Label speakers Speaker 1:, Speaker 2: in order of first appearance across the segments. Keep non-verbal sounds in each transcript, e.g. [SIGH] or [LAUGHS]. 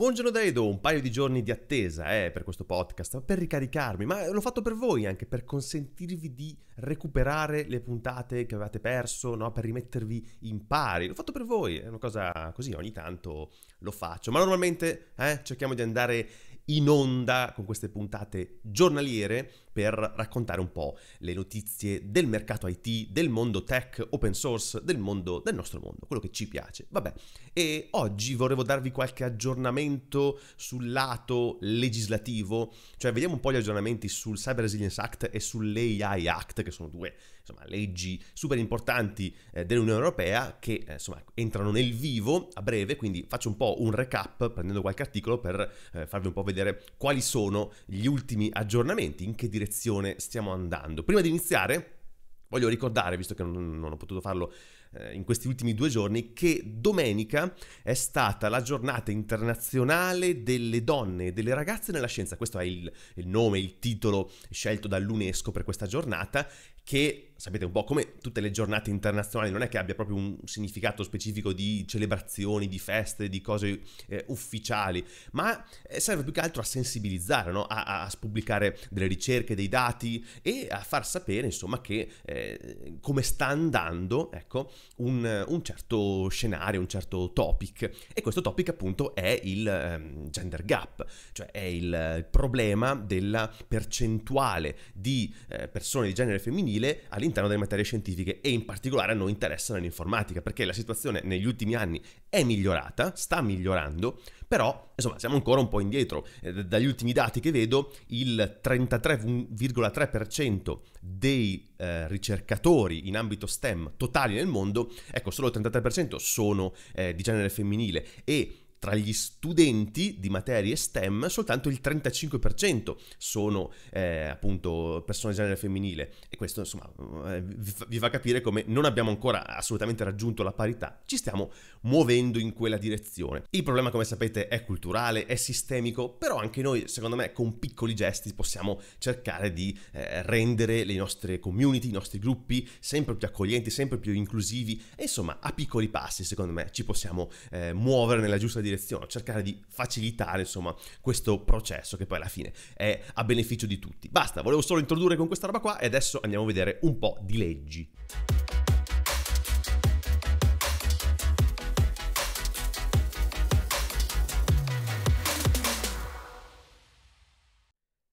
Speaker 1: Buongiorno da Edo, un paio di giorni di attesa eh, per questo podcast, per ricaricarmi, ma l'ho fatto per voi anche, per consentirvi di recuperare le puntate che avevate perso, no? per rimettervi in pari, l'ho fatto per voi, è una cosa così, ogni tanto lo faccio, ma normalmente eh, cerchiamo di andare in onda con queste puntate giornaliere per raccontare un po' le notizie del mercato IT, del mondo tech, open source, del mondo, del nostro mondo, quello che ci piace. Vabbè, e oggi vorrevo darvi qualche aggiornamento sul lato legislativo, cioè vediamo un po' gli aggiornamenti sul Cyber Resilience Act e sull'AI Act, che sono due insomma, leggi super importanti eh, dell'Unione Europea che eh, insomma, entrano nel vivo a breve, quindi faccio un po' un recap prendendo qualche articolo per eh, farvi un po' vedere quali sono gli ultimi aggiornamenti, in che direzione stiamo andando. Prima di iniziare voglio ricordare, visto che non, non ho potuto farlo eh, in questi ultimi due giorni che domenica è stata la giornata internazionale delle donne e delle ragazze nella scienza. Questo è il, il nome, il titolo scelto dall'UNESCO per questa giornata che sapete un po' come tutte le giornate internazionali, non è che abbia proprio un significato specifico di celebrazioni, di feste, di cose eh, ufficiali, ma eh, serve più che altro a sensibilizzare, no? a, a, pubblicare delle ricerche, dei dati e a far sapere insomma che eh, come sta andando ecco, un, un, certo scenario, un certo topic e questo topic appunto è il eh, gender gap, cioè è il problema della percentuale di eh, persone di genere femminile all'interno all'interno delle materie scientifiche e in particolare a noi interessano l'informatica, perché la situazione negli ultimi anni è migliorata, sta migliorando, però insomma siamo ancora un po' indietro. Eh, dagli ultimi dati che vedo, il 33,3% dei eh, ricercatori in ambito STEM totali nel mondo, ecco, solo il 33% sono eh, di genere femminile e tra gli studenti di materie STEM soltanto il 35% sono eh, appunto persone di genere femminile e questo insomma eh, vi fa capire come non abbiamo ancora assolutamente raggiunto la parità, ci stiamo muovendo in quella direzione. Il problema come sapete è culturale, è sistemico, però anche noi secondo me con piccoli gesti possiamo cercare di eh, rendere le nostre community, i nostri gruppi sempre più accoglienti, sempre più inclusivi e insomma a piccoli passi secondo me ci possiamo eh, muovere nella giusta direzione direzione, cercare di facilitare insomma questo processo che poi alla fine è a beneficio di tutti. Basta, volevo solo introdurre con questa roba qua e adesso andiamo a vedere un po' di leggi.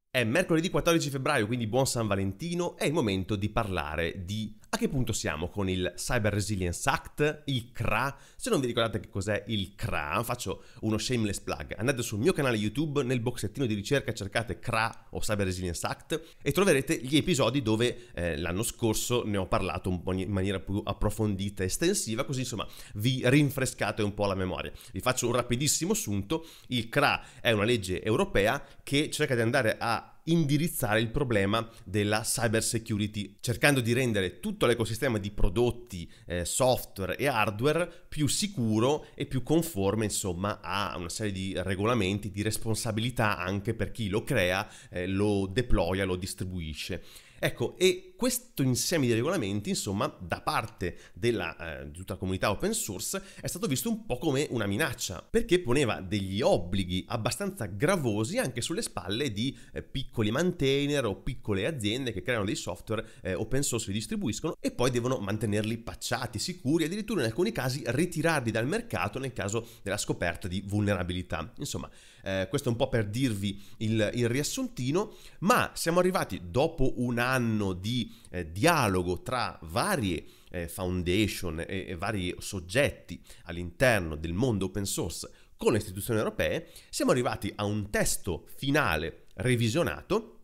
Speaker 1: È mercoledì 14 febbraio, quindi buon San Valentino, è il momento di parlare di a che punto siamo con il Cyber Resilience Act, il CRA? Se non vi ricordate che cos'è il CRA, faccio uno shameless plug. Andate sul mio canale YouTube, nel boxettino di ricerca cercate CRA o Cyber Resilience Act e troverete gli episodi dove eh, l'anno scorso ne ho parlato un po' in maniera più approfondita e estensiva, così insomma vi rinfrescate un po' la memoria. Vi faccio un rapidissimo assunto. Il CRA è una legge europea che cerca di andare a indirizzare il problema della cyber security, cercando di rendere tutto l'ecosistema di prodotti, eh, software e hardware più sicuro e più conforme insomma a una serie di regolamenti, di responsabilità anche per chi lo crea, eh, lo deploya, lo distribuisce. Ecco, e questo insieme di regolamenti, insomma, da parte della, eh, di tutta la comunità open source è stato visto un po' come una minaccia, perché poneva degli obblighi abbastanza gravosi anche sulle spalle di eh, piccoli maintainer o piccole aziende che creano dei software eh, open source, li distribuiscono e poi devono mantenerli pacciati, sicuri, addirittura in alcuni casi ritirarli dal mercato nel caso della scoperta di vulnerabilità. Insomma, eh, questo è un po' per dirvi il, il riassuntino, ma siamo arrivati dopo un anno di eh, dialogo tra varie eh, foundation e, e vari soggetti all'interno del mondo open source con le istituzioni europee, siamo arrivati a un testo finale revisionato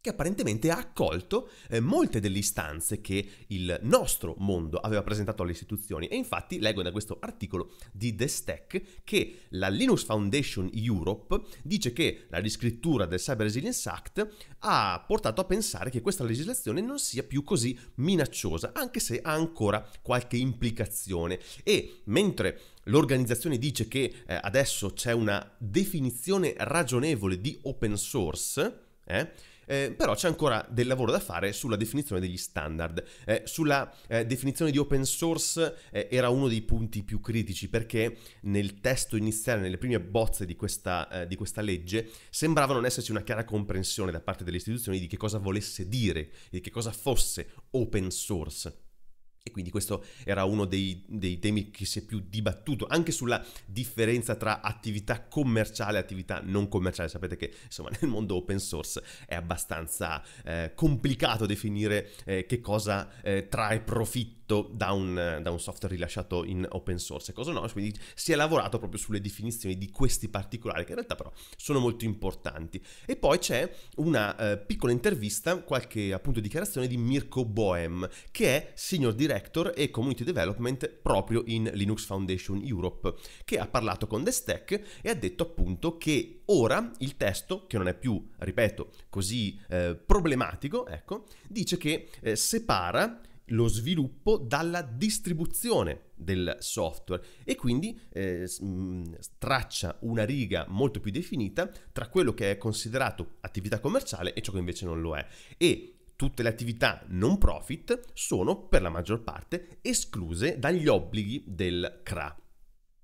Speaker 1: che apparentemente ha accolto eh, molte delle istanze che il nostro mondo aveva presentato alle istituzioni e infatti leggo da questo articolo di The Stack che la Linux Foundation Europe dice che la riscrittura del Cyber Resilience Act ha portato a pensare che questa legislazione non sia più così minacciosa, anche se ha ancora qualche implicazione e mentre L'organizzazione dice che eh, adesso c'è una definizione ragionevole di open source, eh, eh, però c'è ancora del lavoro da fare sulla definizione degli standard. Eh, sulla eh, definizione di open source eh, era uno dei punti più critici perché nel testo iniziale, nelle prime bozze di questa, eh, di questa legge, sembrava non esserci una chiara comprensione da parte delle istituzioni di che cosa volesse dire, di che cosa fosse open source. E quindi questo era uno dei, dei, temi che si è più dibattuto, anche sulla differenza tra attività commerciale e attività non commerciale. Sapete che insomma nel mondo open source è abbastanza eh, complicato definire eh, che cosa eh, trae profitto da un, da un, software rilasciato in open source e cosa no. Quindi si è lavorato proprio sulle definizioni di questi particolari, che in realtà però sono molto importanti. E poi c'è una eh, piccola intervista, qualche appunto dichiarazione di Mirko Boehm, che è signor direttore Director e Community Development proprio in Linux Foundation Europe, che ha parlato con The Stack e ha detto appunto che ora il testo, che non è più, ripeto, così eh, problematico, ecco, dice che eh, separa lo sviluppo dalla distribuzione del software e quindi eh, mm, traccia una riga molto più definita tra quello che è considerato attività commerciale e ciò che invece non lo è e Tutte le attività non profit sono per la maggior parte escluse dagli obblighi del CRA.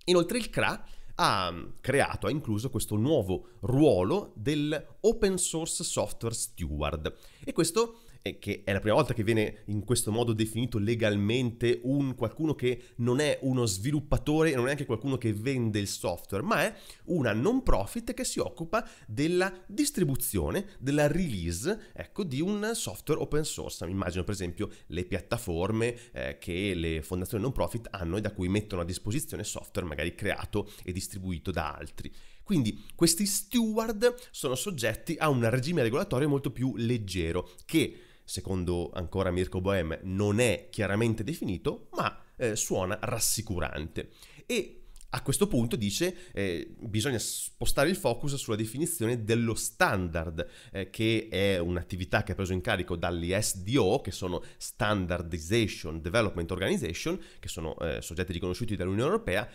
Speaker 1: Inoltre il CRA ha mm, creato, ha incluso questo nuovo ruolo dell'open source software steward e questo e che è la prima volta che viene in questo modo definito legalmente un qualcuno che non è uno sviluppatore e non è anche qualcuno che vende il software, ma è una non profit che si occupa della distribuzione, della release, ecco, di un software open source. Immagino per esempio le piattaforme eh, che le fondazioni non profit hanno e da cui mettono a disposizione software magari creato e distribuito da altri. Quindi questi steward sono soggetti a un regime regolatorio molto più leggero che secondo ancora Mirko Bohem, non è chiaramente definito, ma eh, suona rassicurante. E a questo punto dice eh, bisogna spostare il focus sulla definizione dello standard, eh, che è un'attività che ha preso in carico dagli SDO, che sono Standardization Development Organization, che sono eh, soggetti riconosciuti dall'Unione Europea,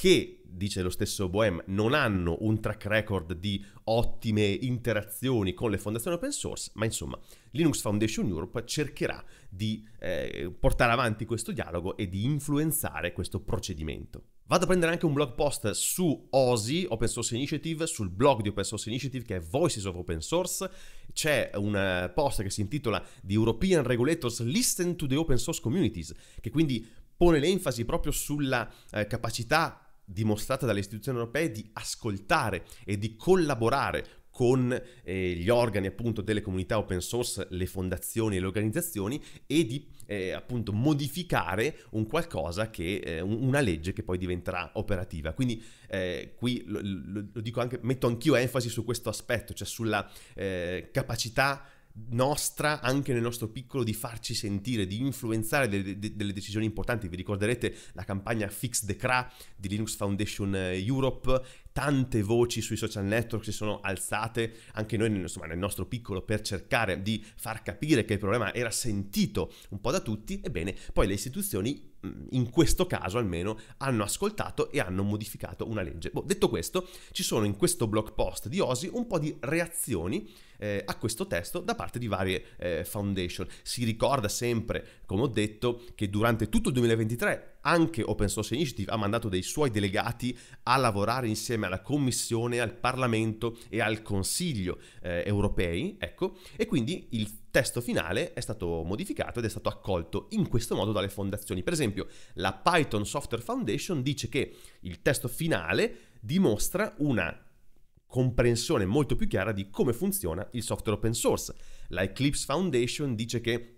Speaker 1: che dice lo stesso Bohem, non hanno un track record di ottime interazioni con le fondazioni open source, ma insomma Linux Foundation Europe cercherà di eh, portare avanti questo dialogo e di influenzare questo procedimento. Vado a prendere anche un blog post su OSI, Open Source Initiative, sul blog di Open Source Initiative che è Voices of Open Source. C'è un eh, post che si intitola The European Regulators Listen to the Open Source Communities, che quindi pone l'enfasi proprio sulla eh, capacità dimostrata dalle istituzioni europee di ascoltare e di collaborare con eh, gli organi appunto delle comunità open source, le fondazioni e le organizzazioni e di eh, appunto modificare un qualcosa che eh, una legge che poi diventerà operativa. Quindi eh, qui lo, lo, dico anche, metto anch'io enfasi su questo aspetto, cioè sulla eh, capacità nostra, anche nel nostro piccolo, di farci sentire, di influenzare de- delle decisioni importanti. Vi ricorderete la campagna Fix the CRA di Linux Foundation eh, Europe tante voci sui social network si sono alzate, anche noi insomma, nel nostro piccolo, per cercare di far capire che il problema era sentito un po' da tutti, ebbene poi le istituzioni mm, in questo caso almeno hanno ascoltato e hanno modificato una legge. Boh, detto questo, ci sono in questo blog post di Osi un po' di reazioni eh, a questo testo da parte di varie eh, foundation. Si ricorda sempre, come ho detto, che durante tutto il 2023 anche Open Source Initiative ha mandato dei suoi delegati a lavorare insieme alla Commissione, al Parlamento e al Consiglio eh, europei, ecco, e quindi il testo finale è stato modificato ed è stato accolto in questo modo dalle fondazioni. Per esempio, la Python Software Foundation dice che il testo finale dimostra una comprensione molto più chiara di come funziona il software open source. La Eclipse Foundation dice che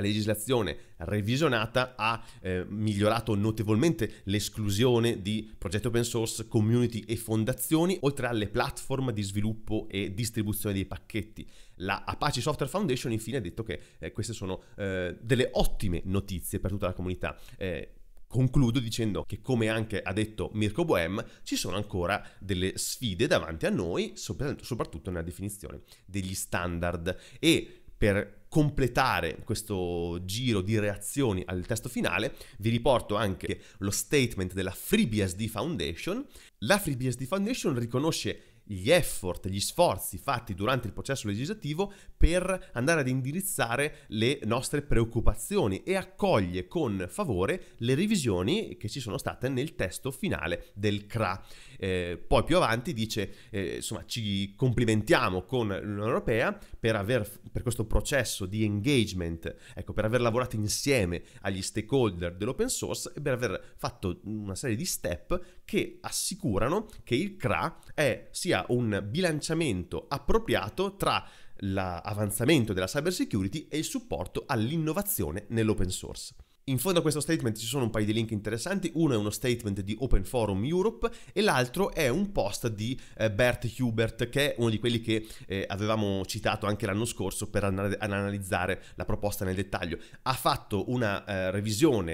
Speaker 1: la legislazione revisionata ha eh, migliorato notevolmente l'esclusione di progetti open source, community e fondazioni, oltre alle platform di sviluppo e distribuzione dei pacchetti. La Apache Software Foundation infine ha detto che eh, queste sono eh, delle ottime notizie per tutta la comunità. Eh, concludo dicendo che, come anche ha detto Mirko Bohem, ci sono ancora delle sfide davanti a noi, soprattutto nella definizione degli standard. E per completare questo giro di reazioni al testo finale, vi riporto anche lo statement della FreeBSD Foundation. La FreeBSD Foundation riconosce gli effort, gli sforzi fatti durante il processo legislativo per andare ad indirizzare le nostre preoccupazioni e accoglie con favore le revisioni che ci sono state nel testo finale del CRA. Eh, poi più avanti dice, eh, insomma, ci complimentiamo con l'Unione Europea per, aver, per questo processo di engagement, ecco, per aver lavorato insieme agli stakeholder dell'open source e per aver fatto una serie di step che assicurano che il CRA è sia sia un bilanciamento appropriato tra l'avanzamento della cyber security e il supporto all'innovazione nell'open source. In fondo a questo statement ci sono un paio di link interessanti, uno è uno statement di Open Forum Europe e l'altro è un post di eh, Bert Hubert che è uno di quelli che eh, avevamo citato anche l'anno scorso per an- analizzare la proposta nel dettaglio. Ha fatto una eh, revisione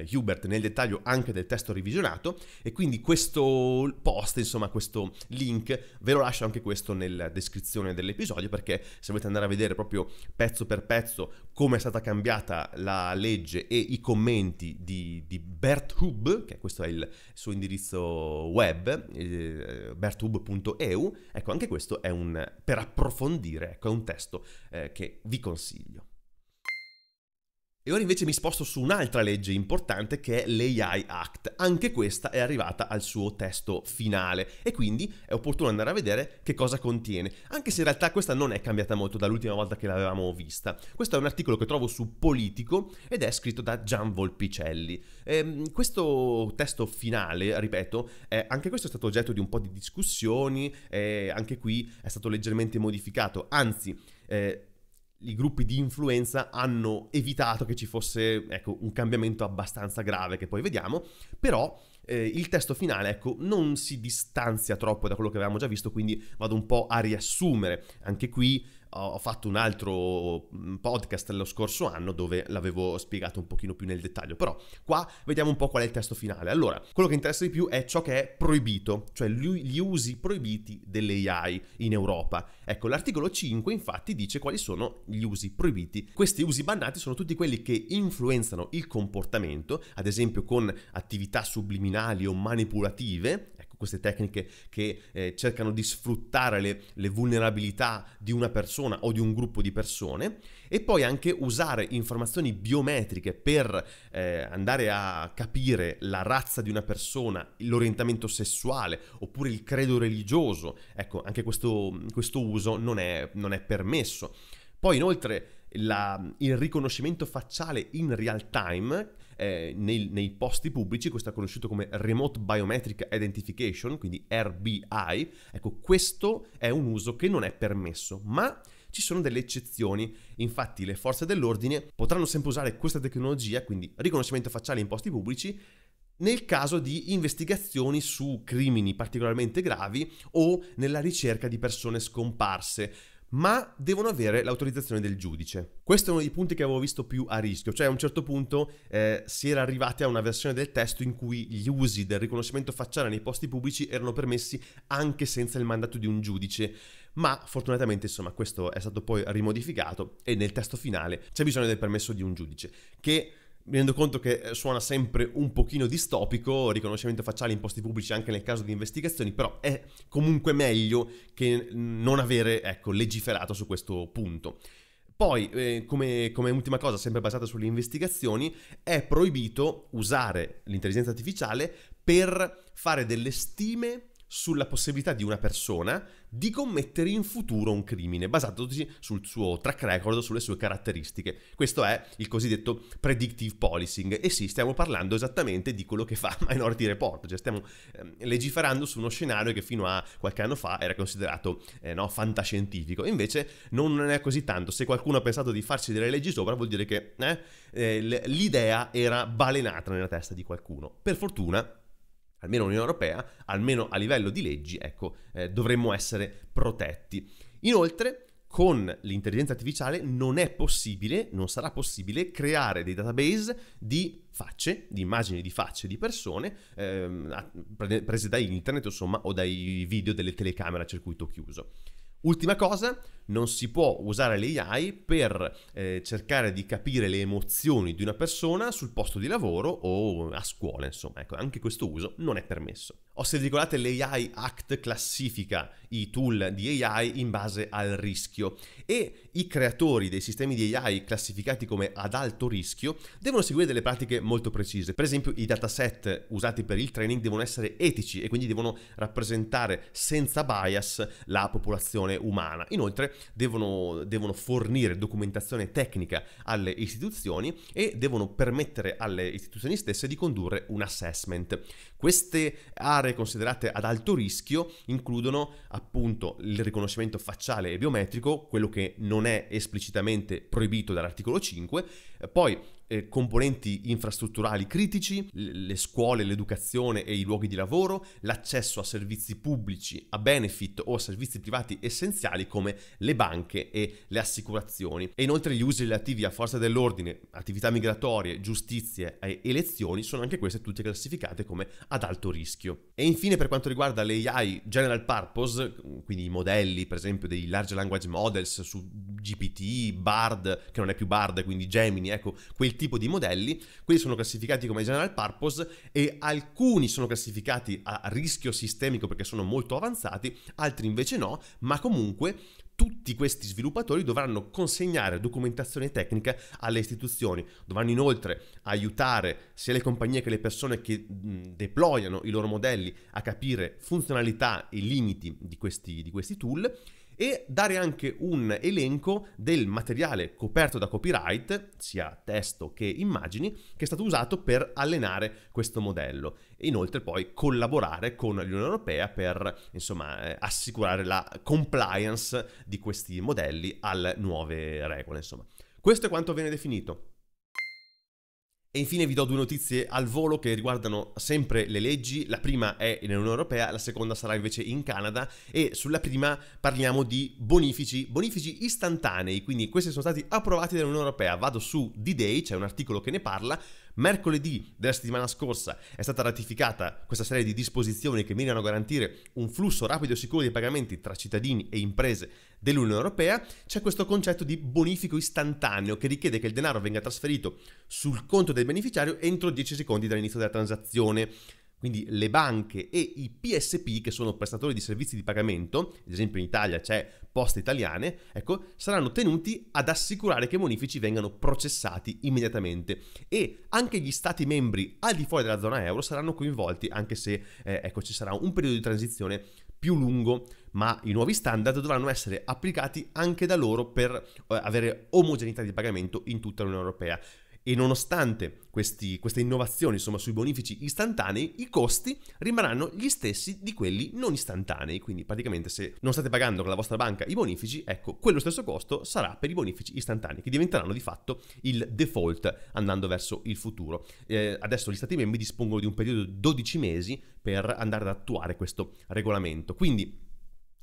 Speaker 1: eh, Hubert nel dettaglio anche del testo revisionato e quindi questo post, insomma questo link, ve lo lascio anche questo nella descrizione dell'episodio perché se volete andare a vedere proprio pezzo per pezzo come è stata cambiata la legge e i commenti di, di Bert Hub, che questo è il suo indirizzo web, eh, berthub.eu, ecco anche questo è un, per approfondire, ecco è un testo eh, che vi consiglio. E ora invece mi sposto su un'altra legge importante che è l'AI Act. Anche questa è arrivata al suo testo finale e quindi è opportuno andare a vedere che cosa contiene, anche se in realtà questa non è cambiata molto dall'ultima volta che l'avevamo vista. Questo è un articolo che trovo su Politico ed è scritto da Gian Volpicelli. E ehm, questo testo finale, ripeto, è, anche questo è stato oggetto di un po' di discussioni, e anche qui è stato leggermente modificato, anzi... Eh, i gruppi di influenza hanno evitato che ci fosse ecco, un cambiamento abbastanza grave che poi vediamo, però eh, il testo finale ecco, non si distanzia troppo da quello che avevamo già visto, quindi vado un po' a riassumere anche qui ho fatto un altro mm, podcast lo scorso anno dove l'avevo spiegato un pochino più nel dettaglio, però qua vediamo un po' qual è il testo finale. Allora, quello che interessa di più è ciò che è proibito, cioè gli usi proibiti dell'AI in Europa. Ecco, l'articolo 5 infatti dice quali sono gli usi proibiti. Questi usi bannati sono tutti quelli che influenzano il comportamento, ad esempio con attività subliminali o manipolative, queste tecniche che eh, cercano di sfruttare le, le, vulnerabilità di una persona o di un gruppo di persone e poi anche usare informazioni biometriche per eh, andare a capire la razza di una persona, l'orientamento sessuale oppure il credo religioso. Ecco, anche questo, questo uso non è, non è permesso. Poi inoltre la, il riconoscimento facciale in real time eh, nei, nei, posti pubblici, questo è conosciuto come Remote Biometric Identification, quindi RBI, ecco questo è un uso che non è permesso, ma ci sono delle eccezioni, infatti le forze dell'ordine potranno sempre usare questa tecnologia, quindi riconoscimento facciale in posti pubblici, nel caso di investigazioni su crimini particolarmente gravi o nella ricerca di persone scomparse ma devono avere l'autorizzazione del giudice. Questo è uno dei punti che avevo visto più a rischio, cioè a un certo punto eh, si era arrivati a una versione del testo in cui gli usi del riconoscimento facciale nei posti pubblici erano permessi anche senza il mandato di un giudice, ma fortunatamente insomma questo è stato poi rimodificato e nel testo finale c'è bisogno del permesso di un giudice, che mi rendo conto che eh, suona sempre un pochino distopico, riconoscimento facciale in posti pubblici anche nel caso di investigazioni, però è comunque meglio che non avere ecco, legiferato su questo punto. Poi, eh, come, come, ultima cosa, sempre basata sulle investigazioni, è proibito usare l'intelligenza artificiale per fare delle stime sulla possibilità di una persona di commettere in futuro un crimine, basato sul suo track record, sulle sue caratteristiche. Questo è il cosiddetto predictive policing. E sì, stiamo parlando esattamente di quello che fa [LAUGHS] Minority Report, cioè stiamo ehm, legiferando su uno scenario che fino a qualche anno fa era considerato eh, no, fantascientifico. Invece non è così tanto. Se qualcuno ha pensato di farci delle leggi sopra, vuol dire che eh, eh l'idea era balenata nella testa di qualcuno. Per fortuna almeno l'Unione Europea, almeno a livello di leggi, ecco, eh, dovremmo essere protetti. Inoltre, con l'intelligenza artificiale non è possibile, non sarà possibile creare dei database di facce, di immagini di facce di persone ehm, prese da internet insomma o dai video delle telecamere a circuito chiuso. Ultima cosa, non si può usare l'AI per eh, cercare di capire le emozioni di una persona sul posto di lavoro o a scuola, insomma, ecco, anche questo uso non è permesso. O se ricordate l'AI Act classifica i tool di AI in base al rischio e i creatori dei sistemi di AI classificati come ad alto rischio devono seguire delle pratiche molto precise. Per esempio i dataset usati per il training devono essere etici e quindi devono rappresentare senza bias la popolazione gestione umana. Inoltre devono, devono fornire documentazione tecnica alle istituzioni e devono permettere alle istituzioni stesse di condurre un assessment. Queste aree considerate ad alto rischio includono appunto il riconoscimento facciale e biometrico, quello che non è esplicitamente proibito dall'articolo 5, eh, poi eh, componenti infrastrutturali critici, le scuole, l'educazione e i luoghi di lavoro, l'accesso a servizi pubblici, a benefit o a servizi privati essenziali come le banche e le assicurazioni. E inoltre gli usi relativi a forza dell'ordine, attività migratorie, giustizie e elezioni sono anche queste tutte classificate come ad alto rischio. E infine per quanto riguarda le AI general purpose, quindi i modelli per esempio dei large language models su GPT, BARD, che non è più BARD, quindi Gemini, ecco, quel tipo di modelli, quelli sono classificati come general purpose e alcuni sono classificati a rischio sistemico perché sono molto avanzati, altri invece no, ma comunque tutti questi sviluppatori dovranno consegnare documentazione tecnica alle istituzioni, dovranno inoltre aiutare sia le compagnie che le persone che mm, deployano i loro modelli a capire funzionalità e limiti di questi, di questi tool e dare anche un elenco del materiale coperto da copyright, sia testo che immagini, che è stato usato per allenare questo modello e inoltre poi collaborare con l'Unione Europea per insomma, eh, assicurare la compliance di questi modelli alle nuove regole. Insomma. Questo è quanto viene definito. E infine vi do due notizie al volo che riguardano sempre le leggi. La prima è in Unione Europea, la seconda sarà invece in Canada. E sulla prima parliamo di bonifici, bonifici istantanei. Quindi questi sono stati approvati dall'Unione Europea. Vado su D-Day, c'è un articolo che ne parla. Mercoledì della settimana scorsa è stata ratificata questa serie di disposizioni che mirano a garantire un flusso rapido e sicuro di pagamenti tra cittadini e imprese dell'Unione Europea. C'è questo concetto di bonifico istantaneo che richiede che il denaro venga trasferito sul conto del beneficiario entro 10 secondi dall'inizio della transazione quindi le banche e i PSP che sono prestatori di servizi di pagamento, ad esempio in Italia c'è Poste Italiane, ecco, saranno tenuti ad assicurare che i bonifici vengano processati immediatamente e anche gli stati membri al di fuori della zona euro saranno coinvolti anche se eh, ecco, ci sarà un periodo di transizione più lungo, ma i nuovi standard dovranno essere applicati anche da loro per eh, avere omogeneità di pagamento in tutta l'Unione Europea e nonostante questi, queste innovazioni insomma, sui bonifici istantanei, i costi rimarranno gli stessi di quelli non istantanei, quindi praticamente se non state pagando con la vostra banca i bonifici, ecco, quello stesso costo sarà per i bonifici istantanei, che diventeranno di fatto il default andando verso il futuro. Eh, adesso gli Stati membri dispongono di un periodo di 12 mesi per andare ad attuare questo regolamento, quindi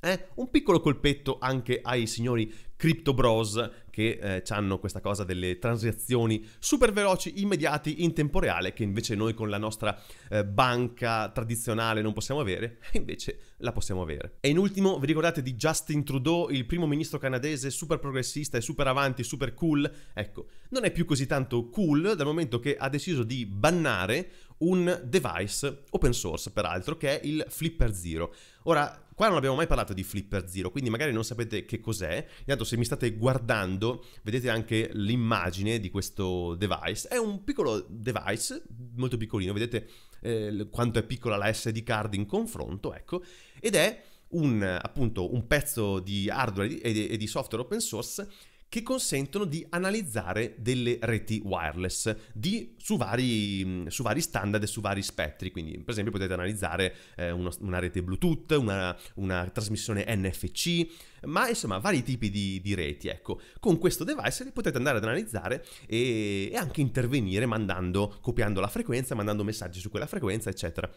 Speaker 1: eh? Un piccolo colpetto anche ai signori Crypto Bros che eh, hanno questa cosa delle transazioni super veloci, immediati, in tempo reale, che invece noi con la nostra eh, banca tradizionale non possiamo avere, [LAUGHS] invece la possiamo avere. E in ultimo, vi ricordate di Justin Trudeau, il primo ministro canadese super progressista e super avanti, super cool? Ecco, non è più così tanto cool dal momento che ha deciso di bannare un device open source, peraltro, che è il Flipper Zero. Ora, Qua non abbiamo mai parlato di Flipper Zero, quindi magari non sapete che cos'è. Intanto se mi state guardando, vedete anche l'immagine di questo device. È un piccolo device, molto piccolino, vedete eh, quanto è piccola la SD card in confronto, ecco, ed è un, appunto, un pezzo di hardware e di software open source che consentono di analizzare delle reti wireless di, su, vari, mm, su, vari, standard e su vari spettri. Quindi, per esempio, potete analizzare eh, uno, una rete Bluetooth, una, una, trasmissione NFC, ma insomma, vari tipi di, di, reti. Ecco, con questo device li potete andare ad analizzare e, e anche intervenire mandando, copiando la frequenza, mandando messaggi su quella frequenza, eccetera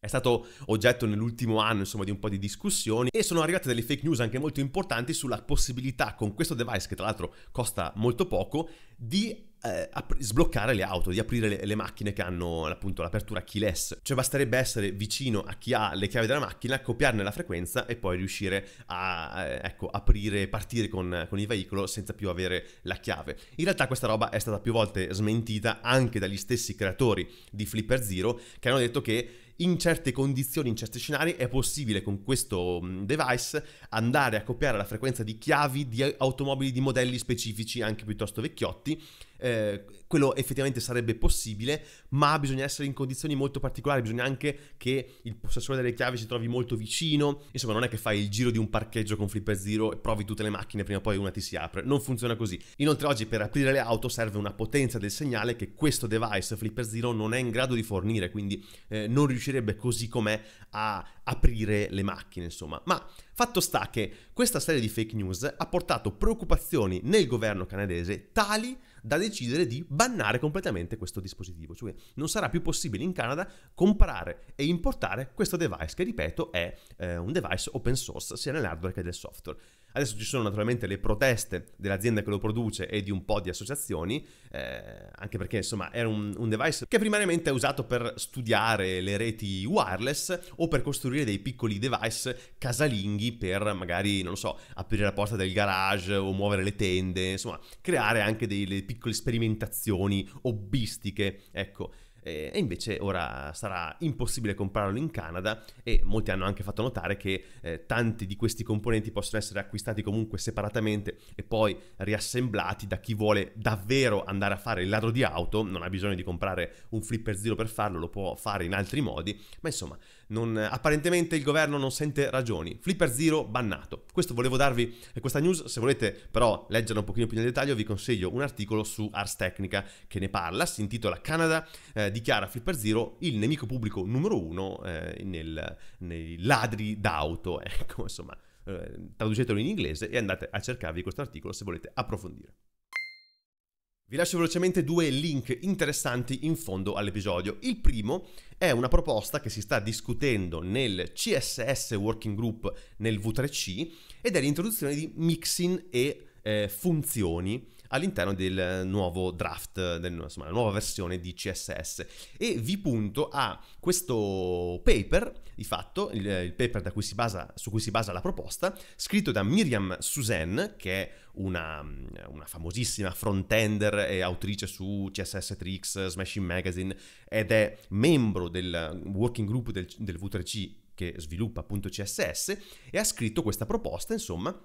Speaker 1: è stato oggetto nell'ultimo anno insomma di un po' di discussioni e sono arrivate delle fake news anche molto importanti sulla possibilità con questo device che tra l'altro costa molto poco di eh, ap- sbloccare le auto, di aprire le, le, macchine che hanno appunto l'apertura keyless. Cioè basterebbe essere vicino a chi ha le chiavi della macchina, copiarne la frequenza e poi riuscire a eh, ecco, aprire e partire con, con, il veicolo senza più avere la chiave. In realtà questa roba è stata più volte smentita anche dagli stessi creatori di Flipper Zero che hanno detto che in certe condizioni, in certi scenari, è possibile con questo mm, device andare a copiare la frequenza di chiavi di automobili di modelli specifici, anche piuttosto vecchiotti, eh, quello effettivamente sarebbe possibile, ma bisogna essere in condizioni molto particolari, bisogna anche che il possessore delle chiavi si trovi molto vicino, insomma non è che fai il giro di un parcheggio con Flipper Zero e provi tutte le macchine, prima o poi una ti si apre, non funziona così. Inoltre oggi per aprire le auto serve una potenza del segnale che questo device Flipper Zero non è in grado di fornire, quindi eh, non riuscirebbe così com'è a aprire le macchine, insomma. Ma fatto sta che questa serie di fake news ha portato preoccupazioni nel governo canadese tali da decidere di bannare completamente questo dispositivo. Cioè non sarà più possibile in Canada comprare e importare questo device che, ripeto, è eh, un device open source sia nell'hardware che nel software. Adesso ci sono naturalmente le proteste dell'azienda che lo produce e di un po' di associazioni, eh, anche perché insomma era un, un, device che primariamente è usato per studiare le reti wireless o per costruire dei piccoli device casalinghi per magari, non lo so, aprire la porta del garage o muovere le tende, insomma, creare anche delle piccole sperimentazioni hobbistiche, ecco. Eh, e invece ora sarà impossibile comprarlo in Canada e molti hanno anche fatto notare che eh, tanti di questi componenti possono essere acquistati comunque separatamente e poi riassemblati da chi vuole davvero andare a fare il ladro di auto, non ha bisogno di comprare un flipper zero per farlo, lo può fare in altri modi, ma insomma non, apparentemente il governo non sente ragioni. Flipper Zero bannato. Questo volevo darvi eh, questa news, se volete però leggerla un pochino più nel dettaglio vi consiglio un articolo su Ars Technica che ne parla, si intitola Canada eh, dichiara Flipper Zero il nemico pubblico numero uno eh, nel, nei ladri d'auto, [LAUGHS] ecco insomma eh, traducetelo in inglese e andate a cercarvi questo articolo se volete approfondire. Vi lascio velocemente due link interessanti in fondo all'episodio. Il primo è una proposta che si sta discutendo nel CSS Working Group nel V3C ed è l'introduzione di mixing e eh, funzioni all'interno del nuovo draft, del, insomma, la nuova versione di CSS. E vi punto a questo paper, di fatto, il, il paper cui basa, su cui si basa la proposta, scritto da Miriam Suzanne, che è una, una famosissima front-ender e autrice su CSS Tricks, Smashing Magazine, ed è membro del working group del, del V3C che sviluppa appunto CSS, e ha scritto questa proposta, insomma,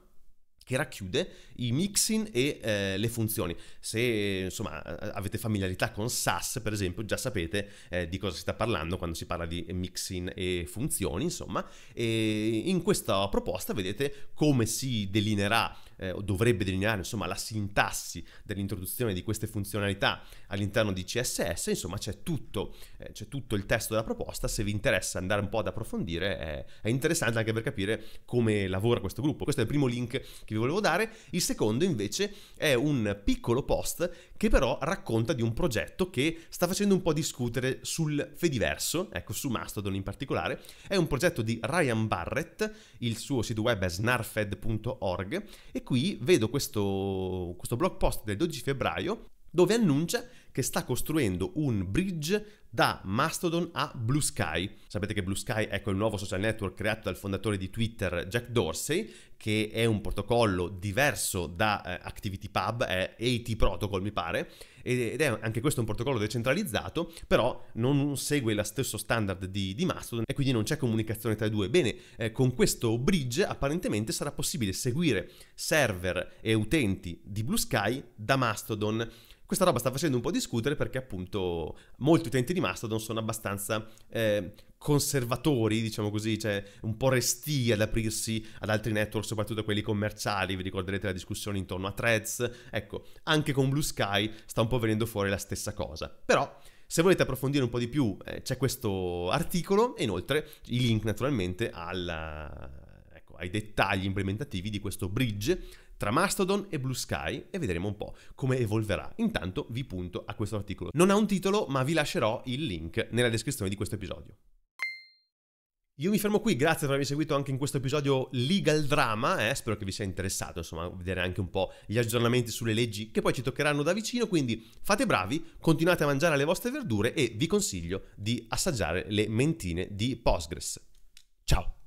Speaker 1: che racchiude i mixing e eh, le funzioni. Se insomma avete familiarità con SAS, per esempio, già sapete eh, di cosa si sta parlando quando si parla di mixing e funzioni, insomma, e in questa proposta vedete come si delinerà eh, o dovrebbe delineare insomma, la sintassi dell'introduzione di queste funzionalità all'interno di CSS, insomma c'è tutto, eh, c'è tutto il testo della proposta, se vi interessa andare un po' ad approfondire è, è interessante anche per capire come lavora questo gruppo. Questo è il primo link che vi volevo dare, il secondo invece è un piccolo post che però racconta di un progetto che sta facendo un po' discutere sul Fediverso, ecco su Mastodon in particolare. È un progetto di Ryan Barrett, il suo sito web è snarfed.org e qui vedo questo, questo blog post del 12 febbraio dove annuncia che sta costruendo un bridge da Mastodon a Blue Sky. Sapete che Blue Sky ecco, è quel nuovo social network creato dal fondatore di Twitter Jack Dorsey, che è un protocollo diverso da eh, ActivityPub, è AT Protocol mi pare, ed è anche questo un protocollo decentralizzato, però non segue lo stesso standard di, di Mastodon e quindi non c'è comunicazione tra i due. Bene, eh, con questo bridge apparentemente sarà possibile seguire server e utenti di Blue Sky da Mastodon. Questa roba sta facendo un po' discutere perché appunto molti utenti di Mastodon sono abbastanza eh, conservatori, diciamo così, cioè un po' resti ad aprirsi ad altri network, soprattutto quelli commerciali, vi ricorderete la discussione intorno a Threads, ecco, anche con Blue Sky sta un po' venendo fuori la stessa cosa, però... Se volete approfondire un po' di più eh, c'è questo articolo e inoltre i link naturalmente alla, ecco, ai dettagli implementativi di questo bridge tra Mastodon e Blue Sky e vedremo un po' come evolverà. Intanto vi punto a questo articolo. Non ha un titolo, ma vi lascerò il link nella descrizione di questo episodio. Io mi fermo qui, grazie per avermi seguito anche in questo episodio Legal Drama, eh? spero che vi sia interessato insomma vedere anche un po' gli aggiornamenti sulle leggi che poi ci toccheranno da vicino, quindi fate bravi, continuate a mangiare le vostre verdure e vi consiglio di assaggiare le mentine di Postgres. Ciao!